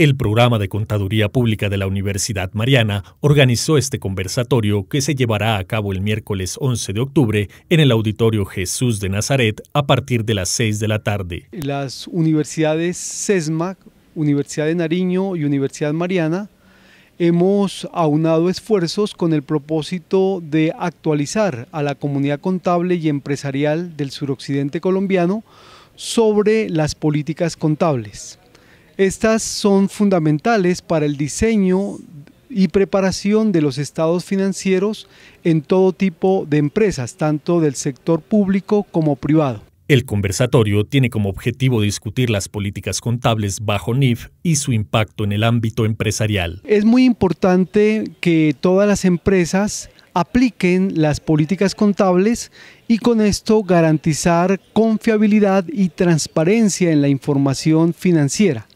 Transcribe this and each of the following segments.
El programa de Contaduría Pública de la Universidad Mariana organizó este conversatorio que se llevará a cabo el miércoles 11 de octubre en el Auditorio Jesús de Nazaret a partir de las 6 de la tarde. Las universidades SESMAC, Universidad de Nariño y Universidad Mariana hemos aunado esfuerzos con el propósito de actualizar a la comunidad contable y empresarial del suroccidente colombiano sobre las políticas contables. Estas son fundamentales para el diseño y preparación de los estados financieros en todo tipo de empresas, tanto del sector público como privado. El conversatorio tiene como objetivo discutir las políticas contables bajo NIF y su impacto en el ámbito empresarial. Es muy importante que todas las empresas apliquen las políticas contables y con esto garantizar confiabilidad y transparencia en la información financiera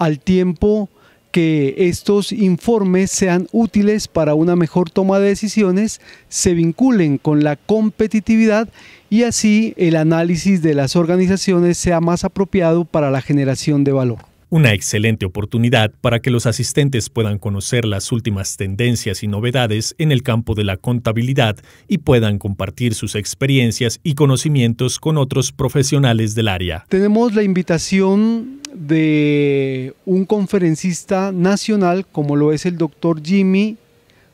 al tiempo que estos informes sean útiles para una mejor toma de decisiones, se vinculen con la competitividad y así el análisis de las organizaciones sea más apropiado para la generación de valor. Una excelente oportunidad para que los asistentes puedan conocer las últimas tendencias y novedades en el campo de la contabilidad y puedan compartir sus experiencias y conocimientos con otros profesionales del área. Tenemos la invitación de un conferencista nacional como lo es el doctor Jimmy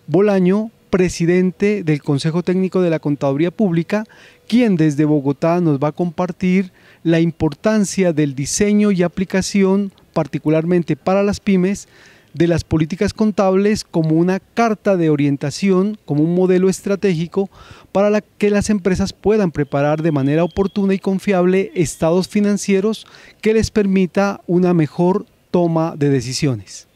Bolaño, presidente del Consejo Técnico de la Contaduría Pública, quien desde Bogotá nos va a compartir la importancia del diseño y aplicación, particularmente para las pymes, de las políticas contables como una carta de orientación, como un modelo estratégico para que las empresas puedan preparar de manera oportuna y confiable estados financieros que les permita una mejor toma de decisiones.